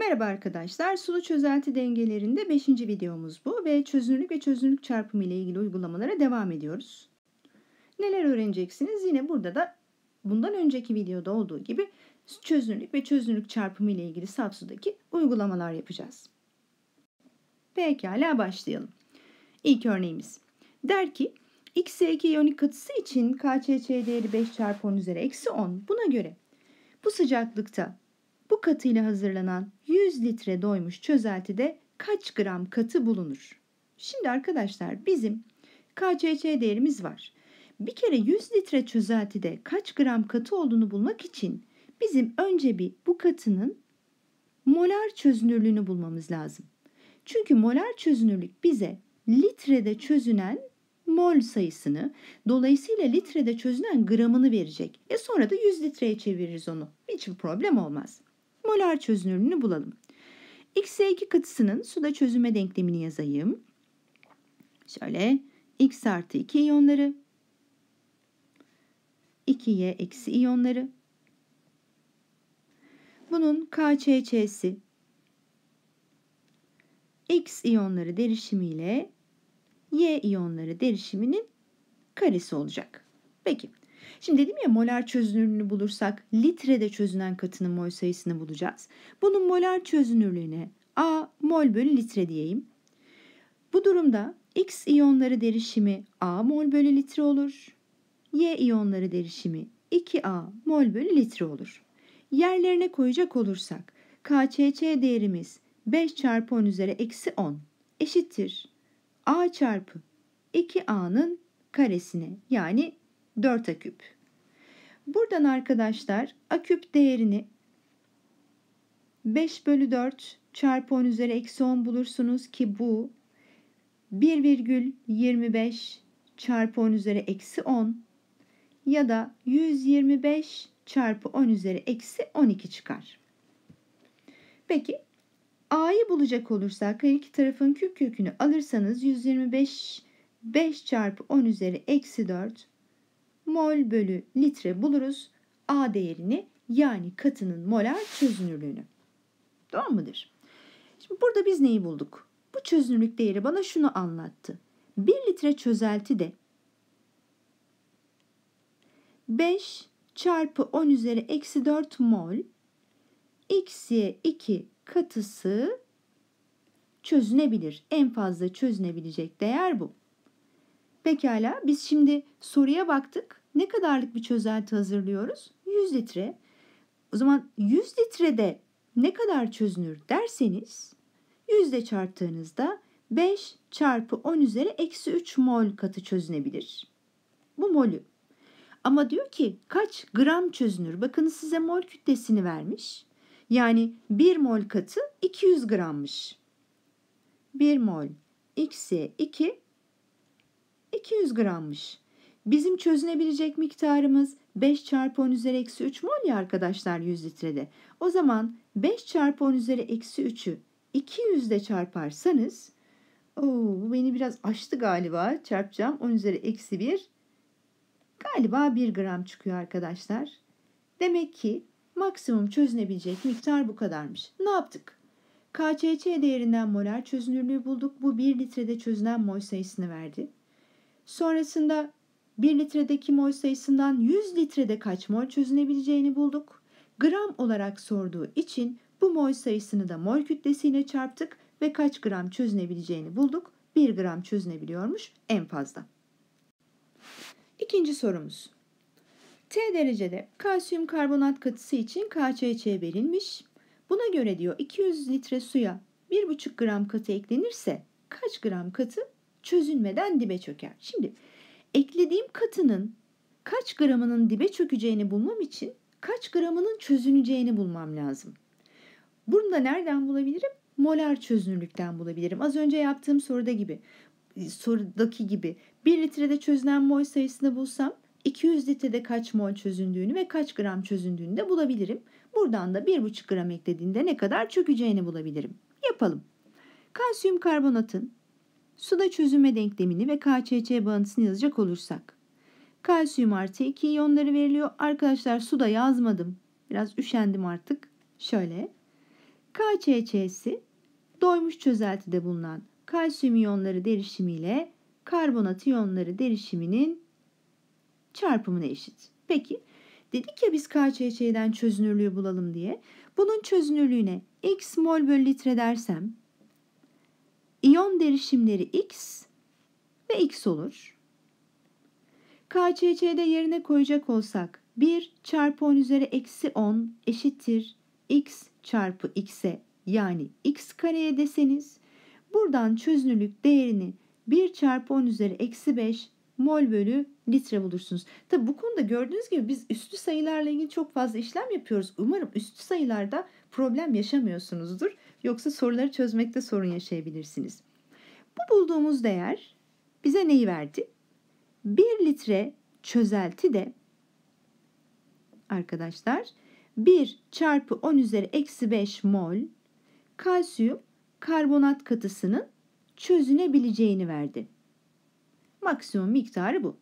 Merhaba arkadaşlar. Sulu çözelti dengelerinde 5. videomuz bu ve çözünürlük ve çözünürlük çarpımı ile ilgili uygulamalara devam ediyoruz. Neler öğreneceksiniz? Yine burada da bundan önceki videoda olduğu gibi çözünürlük ve çözünürlük çarpımı ile ilgili safsudaki uygulamalar yapacağız. Pekala başlayalım. İlk örneğimiz. Der ki X2 iyonik katısı için KÇÇ değeri 5 çarpı 10 üzeri eksi 10. Buna göre bu sıcaklıkta bu katıyla hazırlanan 100 litre doymuş çözeltide kaç gram katı bulunur? Şimdi arkadaşlar bizim KCC değerimiz var. Bir kere 100 litre çözeltide kaç gram katı olduğunu bulmak için bizim önce bir bu katının molar çözünürlüğünü bulmamız lazım. Çünkü molar çözünürlük bize litrede çözünen mol sayısını, dolayısıyla litrede çözünen gramını verecek. E sonra da 100 litreye çeviririz onu. Hiçbir problem olmaz molar çözünürlüğünü bulalım. X2 e katısının suda çözüme denklemini yazayım. Şöyle X artı 2 iyonları 2Y eksi iyonları bunun KÇÇ'si X iyonları derişimiyle Y iyonları derişiminin karesi olacak. Peki Şimdi dedim ya molar çözünürlüğünü bulursak litrede çözünen katının mol sayısını bulacağız. Bunun molar çözünürlüğüne A mol bölü litre diyeyim. Bu durumda X iyonları derişimi A mol bölü litre olur. Y iyonları derişimi 2A mol bölü litre olur. Yerlerine koyacak olursak KÇÇ değerimiz 5 çarpı 10 üzeri eksi 10 eşittir. A çarpı 2A'nın karesine yani 4 aküp. Buradan arkadaşlar aküp değerini 5 bölü 4 çarpı 10 üzeri eksi 10 bulursunuz ki bu 1,25 çarpı 10 üzeri eksi 10 ya da 125 çarpı 10 üzeri eksi 12 çıkar. Peki a'yı bulacak olursak her iki tarafın küp kökünü alırsanız 125 5 çarpı 10 üzeri eksi 4 mol bölü litre buluruz. A değerini yani katının molar çözünürlüğünü. Doğru mudur? Şimdi burada biz neyi bulduk? Bu çözünürlük değeri bana şunu anlattı. 1 litre çözelti de 5 çarpı 10 üzeri eksi 4 mol x'ye 2 katısı çözünebilir. En fazla çözünebilecek değer bu. Pekala biz şimdi soruya baktık ne kadarlık bir çözelti hazırlıyoruz? 100 litre. O zaman 100 litrede ne kadar çözünür derseniz yüzde çarptığınızda 5 çarpı 10 üzeri eksi 3 mol katı çözünebilir. Bu molü. Ama diyor ki kaç gram çözünür? Bakın size mol kütlesini vermiş. Yani 1 mol katı 200 grammış. 1 mol x'e 2 200 grammış. Bizim çözünebilecek miktarımız 5 çarpı 10 üzeri eksi 3 mol ya arkadaşlar 100 litrede. O zaman 5 çarpı 10 üzeri eksi 3'ü 200 ile çarparsanız Oo, bu beni biraz açtı galiba. Çarpacağım. 10 üzeri eksi 1. Galiba 1 gram çıkıyor arkadaşlar. Demek ki maksimum çözünebilecek miktar bu kadarmış. Ne yaptık? KÇÇ değerinden molar çözünürlüğü bulduk. Bu 1 litrede çözünen mol sayısını verdi. Sonrasında 1 litredeki mol sayısından 100 litrede kaç mol çözünebileceğini bulduk. Gram olarak sorduğu için bu mol sayısını da mol kütlesiyle çarptık ve kaç gram çözünebileceğini bulduk. 1 gram çözünebiliyormuş en fazla. İkinci sorumuz. T derecede kalsiyum karbonat katısı için KÇÇ verilmiş. Buna göre diyor 200 litre suya 1,5 gram katı eklenirse kaç gram katı çözünmeden dibe çöker? Şimdi eklediğim katının kaç gramının dibe çökeceğini bulmam için kaç gramının çözüneceğini bulmam lazım. Bunu da nereden bulabilirim? Molar çözünürlükten bulabilirim. Az önce yaptığım soruda gibi e, sorudaki gibi 1 litrede çözünen mol sayısını bulsam 200 litrede kaç mol çözündüğünü ve kaç gram çözündüğünü de bulabilirim. Buradan da 1,5 gram eklediğinde ne kadar çökeceğini bulabilirim. Yapalım. Kalsiyum karbonatın Suda çözünme denklemini ve KÇÇ bağıntısını yazacak olursak. Kalsiyum artı 2 iyonları veriliyor. Arkadaşlar suda yazmadım. Biraz üşendim artık. Şöyle. KÇÇ'si doymuş çözeltide bulunan kalsiyum iyonları derişimiyle karbonat iyonları derişiminin çarpımına eşit. Peki dedik ya biz KÇÇ'den çözünürlüğü bulalım diye. Bunun çözünürlüğüne x mol bölü litre dersem İyon derişimleri X ve X olur. KCC'de yerine koyacak olsak 1 çarpı 10 üzeri eksi 10 eşittir x çarpı x'e yani x kareye deseniz buradan çözünürlük değerini 1 çarpı 10 üzeri eksi 5 mol bölü litre bulursunuz. Tabi bu konuda gördüğünüz gibi biz üstü sayılarla ilgili çok fazla işlem yapıyoruz. Umarım üstü sayılarda problem yaşamıyorsunuzdur. Yoksa soruları çözmekte sorun yaşayabilirsiniz. Bu bulduğumuz değer bize neyi verdi? 1 litre çözelti de arkadaşlar 1 çarpı 10 üzeri eksi 5 mol kalsiyum karbonat katısının çözünebileceğini verdi. Maksimum miktarı bu.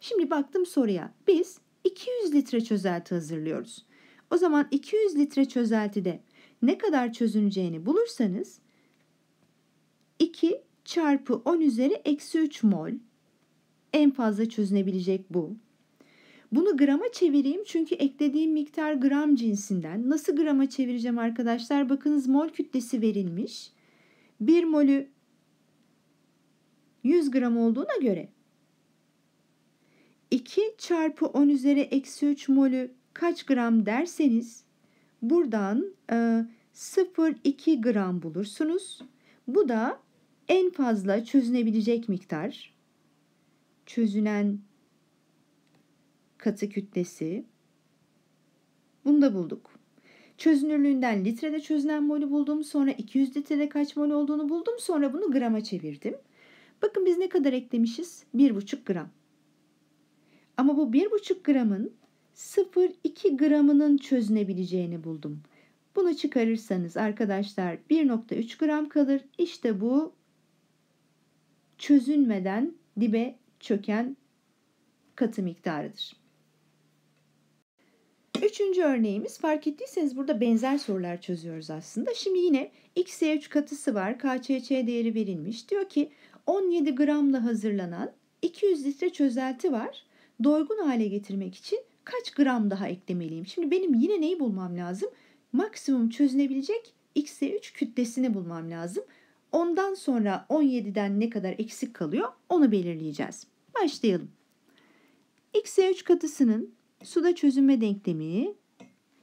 Şimdi baktım soruya. Biz 200 litre çözelti hazırlıyoruz. O zaman 200 litre çözeltide ne kadar çözüneceğini bulursanız 2 çarpı 10 üzeri eksi 3 mol en fazla çözünebilecek bu. Bunu grama çevireyim çünkü eklediğim miktar gram cinsinden. Nasıl grama çevireceğim arkadaşlar? Bakınız mol kütlesi verilmiş. 1 molü 100 gram olduğuna göre 2 çarpı 10 üzeri eksi 3 molü kaç gram derseniz Buradan e, 0,2 gram bulursunuz. Bu da en fazla çözünebilecek miktar. Çözünen katı kütlesi. Bunu da bulduk. Çözünürlüğünden litrede çözünen molü buldum. Sonra 200 litrede kaç mol olduğunu buldum. Sonra bunu grama çevirdim. Bakın biz ne kadar eklemişiz? 1,5 gram. Ama bu 1,5 gramın 0,2 gramının çözünebileceğini buldum. Bunu çıkarırsanız arkadaşlar 1.3 gram kalır. İşte bu çözünmeden dibe çöken katı miktarıdır. Üçüncü örneğimiz fark ettiyseniz burada benzer sorular çözüyoruz aslında. Şimdi yine XY3 katısı var. KÇÇ değeri verilmiş. Diyor ki 17 gramla hazırlanan 200 litre çözelti var. Doygun hale getirmek için kaç gram daha eklemeliyim? Şimdi benim yine neyi bulmam lazım? Maksimum çözünebilecek X3 kütlesini bulmam lazım. Ondan sonra 17'den ne kadar eksik kalıyor onu belirleyeceğiz. Başlayalım. X3 katısının suda çözünme denklemi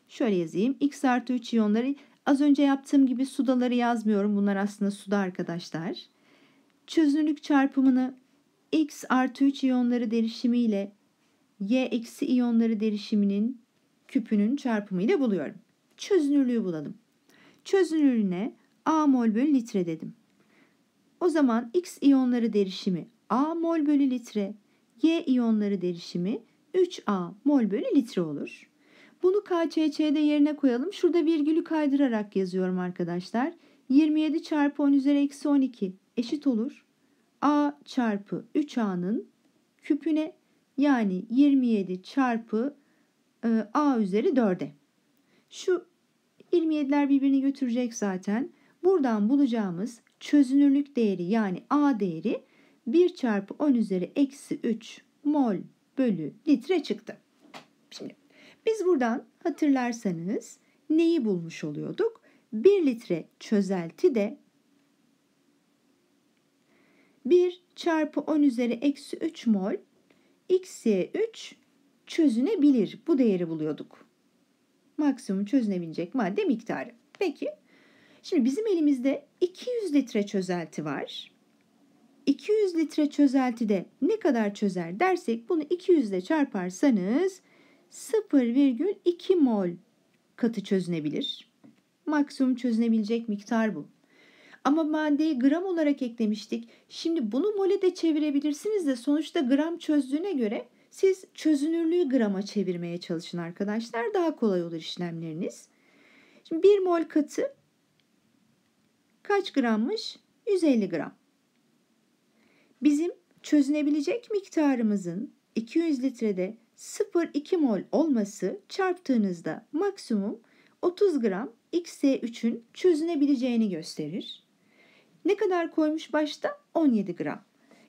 şöyle yazayım. X artı 3 iyonları az önce yaptığım gibi sudaları yazmıyorum. Bunlar aslında suda arkadaşlar. Çözünürlük çarpımını X artı 3 iyonları derişimiyle Y eksi iyonları derişiminin küpünün çarpımıyla buluyorum. Çözünürlüğü bulalım. Çözünürlüğüne A mol bölü litre dedim. O zaman X iyonları derişimi A mol bölü litre, Y iyonları derişimi 3A mol bölü litre olur. Bunu KÇÇ'de yerine koyalım. Şurada virgülü kaydırarak yazıyorum arkadaşlar. 27 çarpı 10 üzeri eksi 12 eşit olur. A çarpı 3A'nın küpüne yani 27 çarpı e, a üzeri 4'e. Şu 27'ler birbirini götürecek zaten. Buradan bulacağımız çözünürlük değeri yani a değeri 1 çarpı 10 üzeri eksi 3 mol bölü litre çıktı. Şimdi biz buradan hatırlarsanız neyi bulmuş oluyorduk? 1 litre çözelti de 1 çarpı 10 üzeri eksi 3 mol xe 3 çözünebilir. Bu değeri buluyorduk. Maksimum çözünebilecek madde miktarı. Peki şimdi bizim elimizde 200 litre çözelti var. 200 litre çözeltide ne kadar çözer dersek bunu 200 ile çarparsanız 0,2 mol katı çözünebilir. Maksimum çözünebilecek miktar bu. Ama maddeyi gram olarak eklemiştik. Şimdi bunu mole de çevirebilirsiniz de sonuçta gram çözdüğüne göre siz çözünürlüğü grama çevirmeye çalışın arkadaşlar. Daha kolay olur işlemleriniz. Şimdi 1 mol katı kaç grammış? 150 gram. Bizim çözünebilecek miktarımızın 200 litrede 0,2 mol olması çarptığınızda maksimum 30 gram XC3'ün çözünebileceğini gösterir. Ne kadar koymuş başta? 17 gram.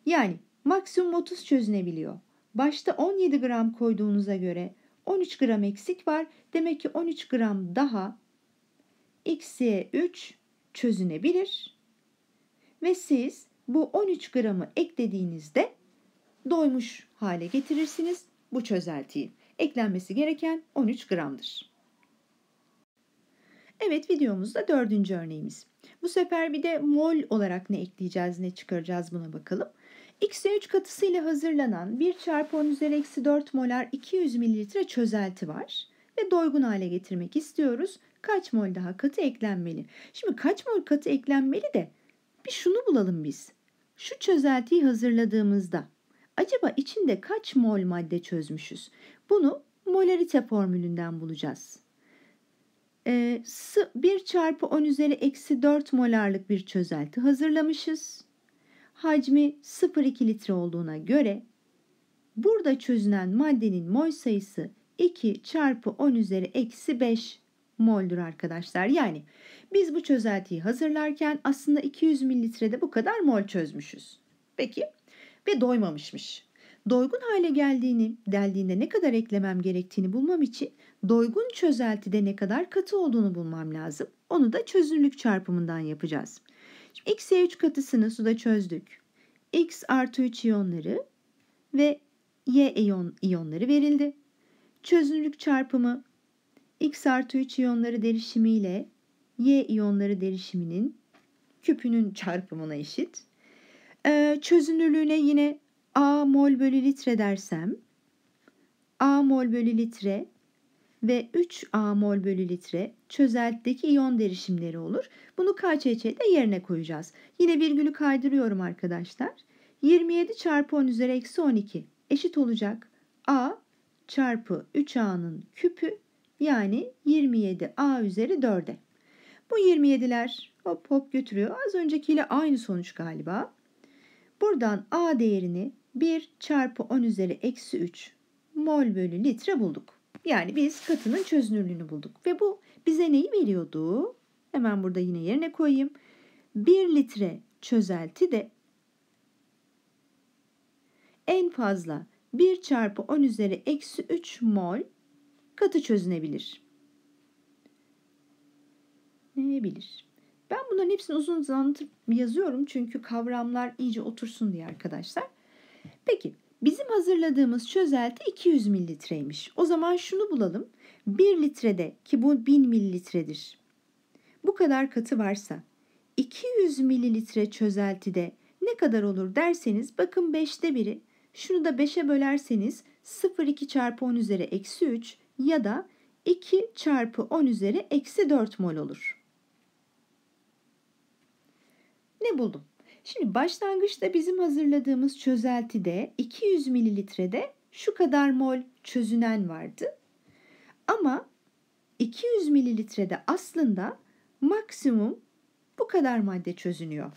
Yani maksimum 30 çözünebiliyor. Başta 17 gram koyduğunuza göre 13 gram eksik var. Demek ki 13 gram daha xe 3 çözünebilir. Ve siz bu 13 gramı eklediğinizde doymuş hale getirirsiniz bu çözeltiyi. Eklenmesi gereken 13 gramdır. Evet videomuzda dördüncü örneğimiz. Bu sefer bir de mol olarak ne ekleyeceğiz ne çıkaracağız buna bakalım. X'e 3 katısı ile hazırlanan 1 çarpı 10 üzeri eksi 4 molar 200 mililitre çözelti var. Ve doygun hale getirmek istiyoruz. Kaç mol daha katı eklenmeli? Şimdi kaç mol katı eklenmeli de bir şunu bulalım biz. Şu çözeltiyi hazırladığımızda acaba içinde kaç mol madde çözmüşüz? Bunu molarite formülünden bulacağız. 1 ee, çarpı 10 üzeri eksi 4 molarlık bir çözelti hazırlamışız. Hacmi 0,2 litre olduğuna göre burada çözünen maddenin mol sayısı 2 çarpı 10 üzeri eksi 5 moldur arkadaşlar. Yani biz bu çözeltiyi hazırlarken aslında 200 mililitrede bu kadar mol çözmüşüz. Peki ve doymamışmış. Doygun hale geldiğini, deldiğinde ne kadar eklemem gerektiğini bulmam için doygun çözeltide ne kadar katı olduğunu bulmam lazım. Onu da çözünürlük çarpımından yapacağız. Şimdi X-3 katısını suda çözdük. X artı 3 iyonları ve Y iyon, iyonları verildi. Çözünürlük çarpımı X artı 3 iyonları derişimi ile Y iyonları derişiminin küpünün çarpımına eşit. Ee, çözünürlüğüne yine A mol bölü litre dersem A mol bölü litre ve 3 A mol bölü litre çözeltideki iyon derişimleri olur. Bunu KÇÇ'de yerine koyacağız. Yine virgülü kaydırıyorum arkadaşlar. 27 çarpı 10 üzeri eksi 12 eşit olacak. A çarpı 3A'nın küpü yani 27 A üzeri 4'e. Bu 27'ler hop hop götürüyor. Az öncekiyle aynı sonuç galiba. Buradan A değerini 1 çarpı 10 üzeri eksi 3 mol bölü litre bulduk. Yani biz katının çözünürlüğünü bulduk. Ve bu bize neyi veriyordu? Hemen burada yine yerine koyayım. 1 litre çözelti de en fazla 1 çarpı 10 üzeri eksi 3 mol katı çözünebilir. Ne bilir? Ben bunların hepsini uzun uzun anlatıp yazıyorum çünkü kavramlar iyice otursun diye arkadaşlar. Peki Bizim hazırladığımız çözelti 200 mililitreymiş. O zaman şunu bulalım. 1 litrede ki bu 1000 mililitredir. Bu kadar katı varsa 200 mililitre çözeltide ne kadar olur derseniz bakın 5'te biri. Şunu da 5'e bölerseniz 0,2 çarpı 10 üzeri eksi 3 ya da 2 çarpı 10 üzeri eksi 4 mol olur. Ne buldum? Şimdi başlangıçta bizim hazırladığımız çözeltide 200 mililitrede şu kadar mol çözünen vardı. Ama 200 mililitrede aslında maksimum bu kadar madde çözünüyor.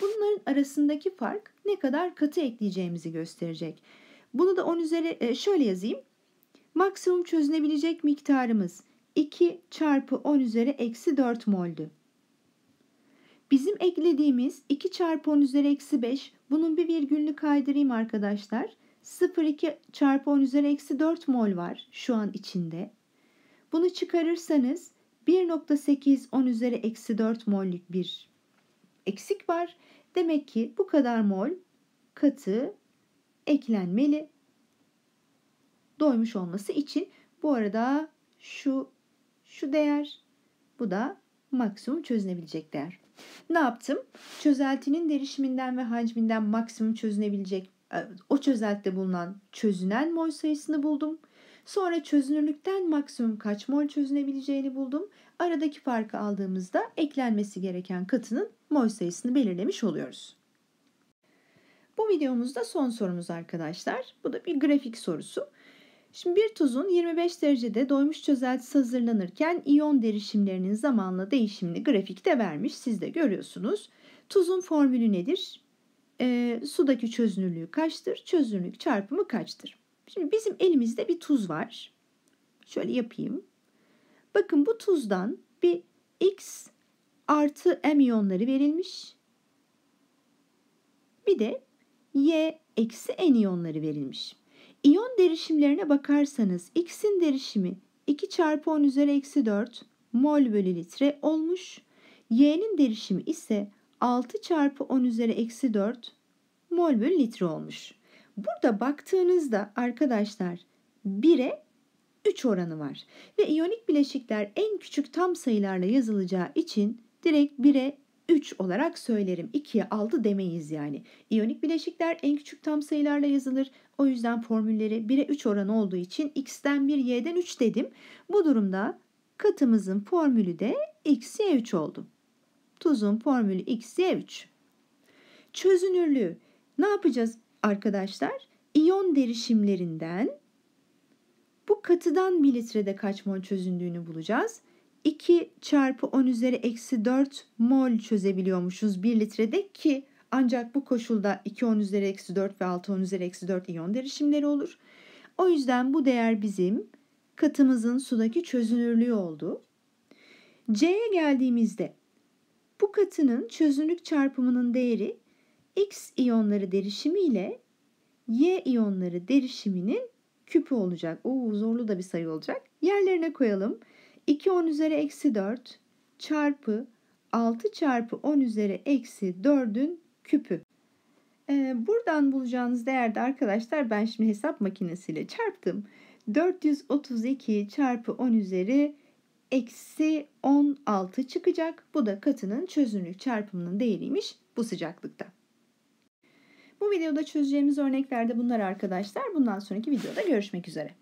Bunların arasındaki fark ne kadar katı ekleyeceğimizi gösterecek. Bunu da 10 üzeri e, şöyle yazayım. Maksimum çözünebilecek miktarımız 2 çarpı 10 üzeri eksi 4 moldü. Bizim eklediğimiz 2 çarpı 10 üzeri eksi 5. Bunun bir virgülünü kaydırayım arkadaşlar. 0,2 çarpı 10 üzeri eksi 4 mol var şu an içinde. Bunu çıkarırsanız 1.8 10 üzeri eksi 4 mollük bir eksik var. Demek ki bu kadar mol katı eklenmeli. Doymuş olması için bu arada şu şu değer bu da maksimum çözünebilecek değer. Ne yaptım? Çözeltinin derişiminden ve hacminden maksimum çözünebilecek e, o çözeltide bulunan çözünen mol sayısını buldum. Sonra çözünürlükten maksimum kaç mol çözünebileceğini buldum. Aradaki farkı aldığımızda eklenmesi gereken katının mol sayısını belirlemiş oluyoruz. Bu videomuzda son sorumuz arkadaşlar. Bu da bir grafik sorusu. Şimdi bir tuzun 25 derecede doymuş çözeltisi hazırlanırken iyon derişimlerinin zamanla değişimini grafikte vermiş. Siz de görüyorsunuz. Tuzun formülü nedir? E, sudaki çözünürlüğü kaçtır? Çözünürlük çarpımı kaçtır? Şimdi bizim elimizde bir tuz var. Şöyle yapayım. Bakın bu tuzdan bir X artı M iyonları verilmiş. Bir de Y eksi N iyonları verilmiş. İyon derişimlerine bakarsanız X'in derişimi 2 çarpı 10 üzeri eksi 4 mol bölü litre olmuş. Y'nin derişimi ise 6 çarpı 10 üzeri eksi 4 mol bölü litre olmuş. Burada baktığınızda arkadaşlar 1'e 3 oranı var. Ve iyonik bileşikler en küçük tam sayılarla yazılacağı için direkt 1'e 3 olarak söylerim. 2'ye 6 demeyiz yani. İyonik bileşikler en küçük tam sayılarla yazılır. O yüzden formülleri 1'e 3 oranı olduğu için x'ten 1 y'den 3 dedim. Bu durumda katımızın formülü de x y 3 oldu. Tuzun formülü x y 3. Çözünürlüğü ne yapacağız arkadaşlar? İyon derişimlerinden bu katıdan 1 litrede kaç mol çözündüğünü bulacağız. 2 çarpı 10 üzeri eksi 4 mol çözebiliyormuşuz 1 litrede ki ancak bu koşulda 2 10 üzeri eksi 4 ve 6 10 üzeri eksi 4 iyon derişimleri olur. O yüzden bu değer bizim katımızın sudaki çözünürlüğü oldu. C'ye geldiğimizde bu katının çözünürlük çarpımının değeri X iyonları derişimi ile Y iyonları derişiminin küpü olacak. O zorlu da bir sayı olacak. Yerlerine koyalım. 2 10 üzeri eksi 4 çarpı 6 çarpı 10 üzeri eksi 4'ün küpü. Ee, buradan bulacağınız değerde arkadaşlar ben şimdi hesap makinesiyle çarptım. 432 çarpı 10 üzeri eksi 16 çıkacak. Bu da katının çözünürlük çarpımının değeriymiş bu sıcaklıkta. Bu videoda çözeceğimiz örneklerde bunlar arkadaşlar. Bundan sonraki videoda görüşmek üzere.